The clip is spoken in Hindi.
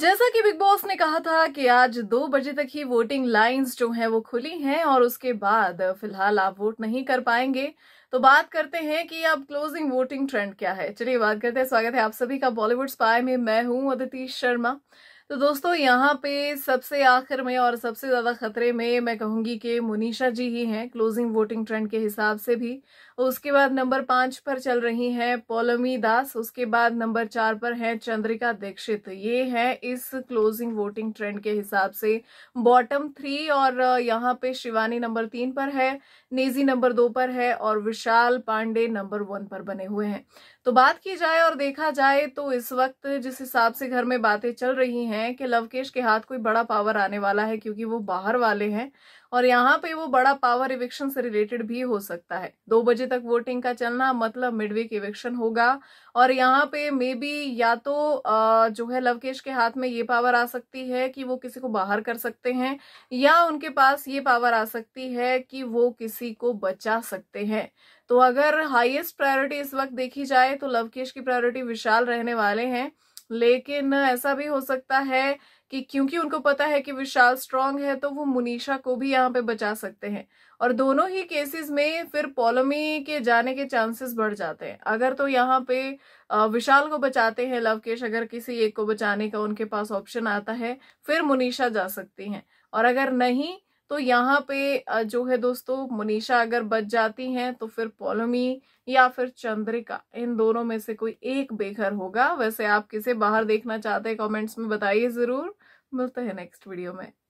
जैसा कि बिग बॉस ने कहा था कि आज दो बजे तक ही वोटिंग लाइंस जो हैं वो खुली हैं और उसके बाद फिलहाल आप वोट नहीं कर पाएंगे तो बात करते हैं कि अब क्लोजिंग वोटिंग ट्रेंड क्या है चलिए बात करते हैं स्वागत है आप सभी का बॉलीवुड स्पाई में मैं हूं अदिति शर्मा तो दोस्तों यहाँ पे सबसे आखिर में और सबसे ज़्यादा खतरे में मैं कहूंगी कि मुनीषा जी ही हैं क्लोजिंग वोटिंग ट्रेंड के हिसाब से भी उसके बाद नंबर पांच पर चल रही हैं पौलमी दास उसके बाद नंबर चार पर हैं चंद्रिका दीक्षित ये हैं इस क्लोजिंग वोटिंग ट्रेंड के हिसाब से बॉटम थ्री और यहाँ पे शिवानी नंबर तीन पर है नेजी नंबर दो पर है और विशाल पांडे नंबर वन पर बने हुए हैं तो बात की जाए और देखा जाए तो इस वक्त जिस हिसाब से घर में बातें चल रही हैं हैं कि लवकेश के हाथ कोई बड़ा पावर आने वाला है क्योंकि वो बाहर वाले हैं और यहाँ पे वो बड़ा पावर इविक्शन से रिलेटेड भी हो सकता है दो बजे तक वोटिंग का चलना मतलब मिडवीक इविक्शन होगा और यहाँ पे मे बी या तो जो है लवकेश के हाथ में ये पावर आ सकती है कि वो किसी को बाहर कर सकते हैं या उनके पास ये पावर आ सकती है कि वो किसी को बचा सकते हैं तो अगर हाईएस्ट प्रायोरिटी इस वक्त देखी जाए तो लवकेश की प्रायोरिटी विशाल रहने वाले हैं लेकिन ऐसा भी हो सकता है कि क्योंकि उनको पता है कि विशाल स्ट्रांग है तो वो मुनीषा को भी यहाँ पे बचा सकते हैं और दोनों ही केसेस में फिर पोलोमी के जाने के चांसेस बढ़ जाते हैं अगर तो यहाँ पे विशाल को बचाते हैं लवकेश अगर किसी एक को बचाने का उनके पास ऑप्शन आता है फिर मुनीषा जा सकती हैं और अगर नहीं तो यहाँ पे जो है दोस्तों मुनीषा अगर बच जाती हैं तो फिर पोलोमी या फिर चंद्रिका इन दोनों में से कोई एक बेघर होगा वैसे आप किसे बाहर देखना चाहते हैं कमेंट्स में बताइए जरूर मिलते हैं नेक्स्ट वीडियो में